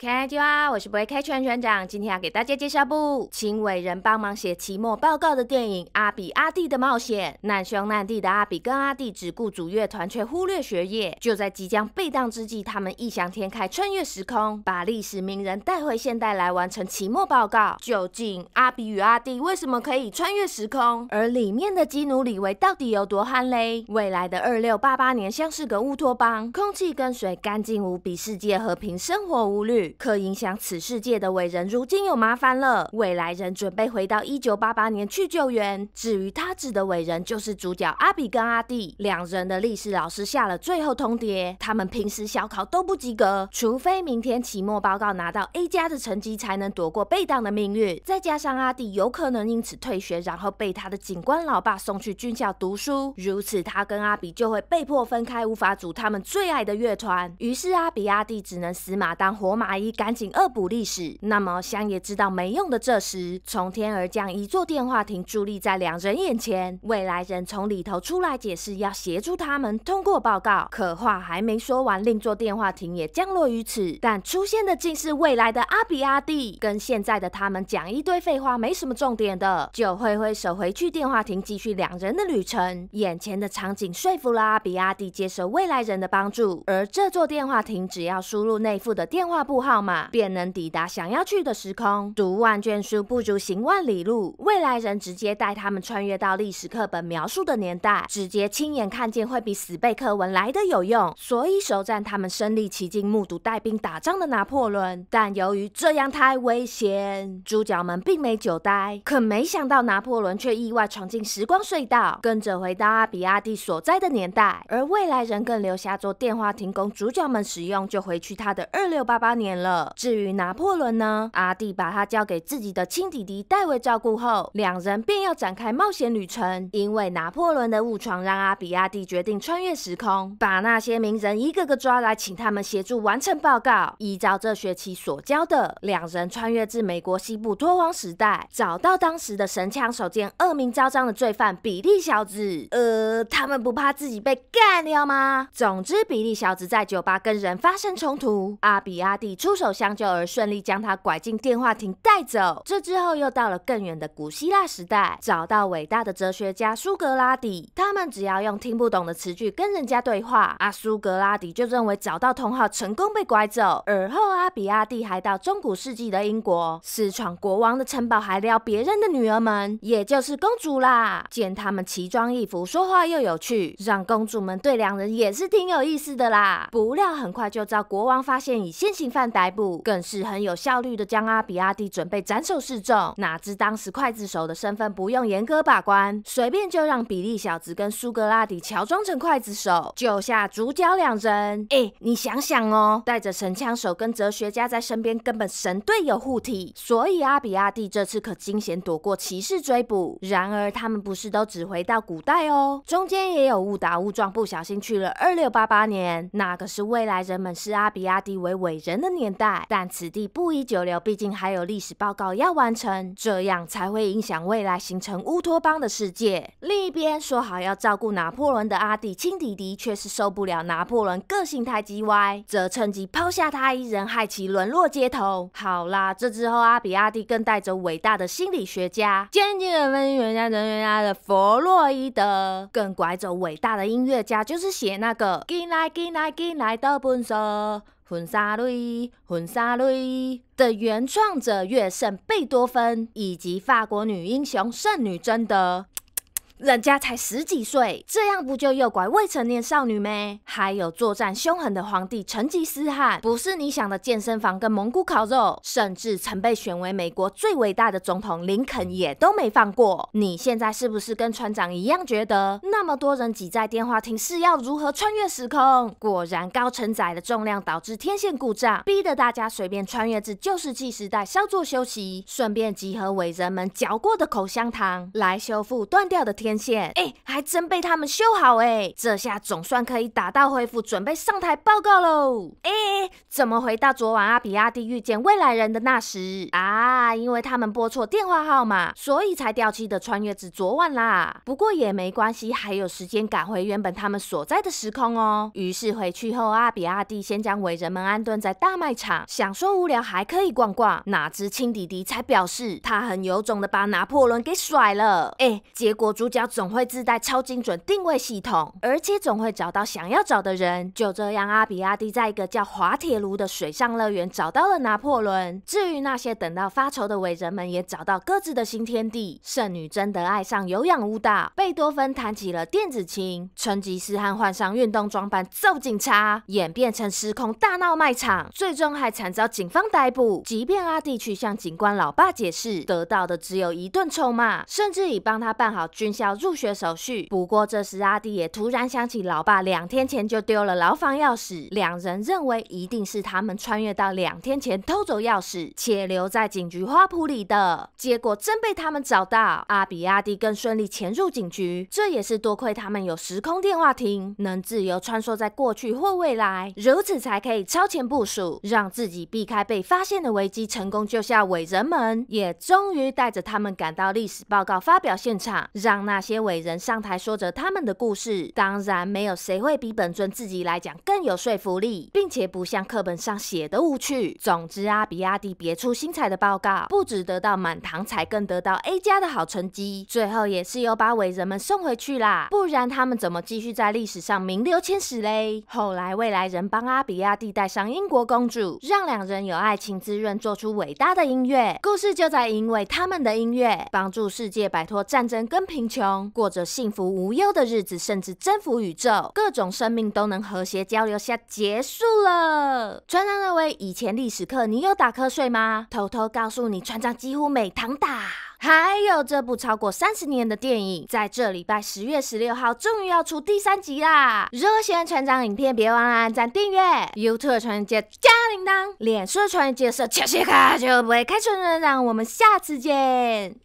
K 圈啊，我是不会 K 圈船长。今天要给大家介绍部请伟人帮忙写期末报告的电影《阿比阿弟的冒险》。难兄难弟的阿比跟阿弟只顾组乐团，却忽略学业。就在即将被挡之际，他们异想天开，穿越时空，把历史名人带回现代来完成期末报告。究竟阿比与阿弟为什么可以穿越时空？而里面的基努里维到底有多憨嘞？未来的二六八八年像是个乌托邦，空气跟水干净无比，世界和平，生活无虑。可影响此世界的伟人，如今有麻烦了。未来人准备回到一九八八年去救援。至于他指的伟人，就是主角阿比跟阿弟两人的历史老师下了最后通牒。他们平时小考都不及格，除非明天期末报告拿到 A 加的成绩，才能躲过被挡的命运。再加上阿弟有可能因此退学，然后被他的警官老爸送去军校读书，如此他跟阿比就会被迫分开，无法组他们最爱的乐团。于是阿比阿弟只能死马当活马。赶紧恶补历史。那么香也知道没用的，这时从天而降一座电话亭伫立在两人眼前。未来人从里头出来解释要协助他们通过报告，可话还没说完，另座电话亭也降落于此。但出现的竟是未来的阿比阿弟，跟现在的他们讲一堆废话，没什么重点的，就挥挥手回去电话亭继续两人的旅程。眼前的场景说服了阿比阿弟接受未来人的帮助，而这座电话亭只要输入内附的电话簿。号码便能抵达想要去的时空。读万卷书不如行万里路。未来人直接带他们穿越到历史课本描述的年代，直接亲眼看见会比死背课文来的有用。所以首战他们身历其境，目睹带兵打仗的拿破仑。但由于这样太危险，主角们并没久待。可没想到拿破仑却意外闯进时光隧道，跟着回到阿比亚蒂所在的年代。而未来人更留下做电话亭供主角们使用，就回去他的二六八八年。了。至于拿破仑呢？阿弟把他交给自己的亲弟弟代为照顾后，两人便要展开冒险旅程。因为拿破仑的误闯，让阿比阿弟决定穿越时空，把那些名人一个个抓来，请他们协助完成报告。依照这学期所教的，两人穿越至美国西部脱荒时代，找到当时的神枪手兼恶名昭彰的罪犯比利小子。呃，他们不怕自己被干掉吗？总之，比利小子在酒吧跟人发生冲突，阿比阿弟出。出手相救，而顺利将他拐进电话亭带走。这之后又到了更远的古希腊时代，找到伟大的哲学家苏格拉底。他们只要用听不懂的词句跟人家对话，阿苏格拉底就认为找到同号，成功被拐走。而后阿比亚蒂还到中古世纪的英国，私闯国王的城堡，还撩别人的女儿们，也就是公主啦。见他们奇装异服，说话又有趣，让公主们对两人也是挺有意思的啦。不料很快就遭国王发现，以现行犯逮捕更是很有效率的，将阿比阿蒂准备斩首示众。哪知当时刽子手的身份不用严格把关，随便就让比利小子跟苏格拉底乔装成刽子手救下主角两人。哎，你想想哦，带着神枪手跟哲学家在身边，根本神队友护体，所以阿比阿蒂这次可惊险躲过骑士追捕。然而他们不是都只回到古代哦，中间也有误打误撞，不小心去了二六八八年，那个是未来人们视阿比阿蒂为伟人的年。但此地不宜久留，毕竟还有历史报告要完成，这样才会影响未来形成乌托邦的世界。另一边说好要照顾拿破仑的阿弟亲弟弟，却是受不了拿破仑个性太叽歪，则趁机抛下他一人，害其沦落街头。好啦，这之后阿比阿弟更带着伟大的心理学家、坚定的分析员家人员家的弗洛伊德，更拐走伟大的音乐家，就是写那个《进来进来进来》的本色。《婚纱瑞，婚纱瑞的原创者乐圣贝多芬，以及法国女英雄圣女贞德。人家才十几岁，这样不就诱拐未成年少女吗？还有作战凶狠的皇帝成吉思汗，不是你想的健身房跟蒙古烤肉，甚至曾被选为美国最伟大的总统林肯也都没放过。你现在是不是跟船长一样觉得，那么多人挤在电话亭是要如何穿越时空？果然高承载的重量导致天线故障，逼得大家随便穿越至旧石器时代稍作休息，顺便集合伟人们嚼过的口香糖来修复断掉的天。天线哎，还真被他们修好哎，这下总算可以打道回府，准备上台报告喽。哎，怎么回到昨晚阿比亚迪遇见未来人的那时啊？因为他们拨错电话号码，所以才掉漆的穿越至昨晚啦。不过也没关系，还有时间赶回原本他们所在的时空哦。于是回去后，阿比亚迪先将伟人们安顿在大卖场，想说无聊还可以逛逛。哪知亲弟弟才表示，他很有种的把拿破仑给甩了。哎，结果主角。总会自带超精准定位系统，而且总会找到想要找的人。就这样，阿比阿迪在一个叫滑铁卢的水上乐园找到了拿破仑。至于那些等到发愁的伟人们，也找到各自的新天地。圣女真的爱上有氧舞蹈，贝多芬弹起了电子琴，成吉思汗换上运动装扮揍警察，演变成失控大闹卖场，最终还惨遭警方逮捕。即便阿弟去向警官老爸解释，得到的只有一顿臭骂，甚至已帮他办好军校。入学手续。不过这时阿弟也突然想起，老爸两天前就丢了牢房钥匙，两人认为一定是他们穿越到两天前偷走钥匙，且留在警局花圃里的。结果真被他们找到。阿比阿弟更顺利潜入警局，这也是多亏他们有时空电话亭，能自由穿梭在过去或未来，如此才可以超前部署，让自己避开被发现的危机，成功救下伟人们，也终于带着他们赶到历史报告发表现场，让那。那些伟人上台说着他们的故事，当然没有谁会比本尊自己来讲更有说服力，并且不像课本上写的无趣。总之啊，比亚迪别出心裁的报告，不止得到满堂彩，更得到 A 加的好成绩。最后也是有把伟人们送回去啦，不然他们怎么继续在历史上名留千史嘞？后来未来人帮阿比亚迪带上英国公主，让两人有爱情滋润，做出伟大的音乐。故事就在因为他们的音乐，帮助世界摆脱战争跟贫穷。过着幸福无忧的日子，甚至征服宇宙，各种生命都能和谐交流。下结束了，船长认为以前历史课你有打瞌睡吗？偷偷告诉你，船长几乎每堂打。还有这部超过三十年的电影，在这礼拜十月十六号终于要出第三集啦！如果喜欢船长影片，别忘了按赞订阅。YouTube 船长加铃铛，连的船长是切切卡，就不会开船让我们下次见。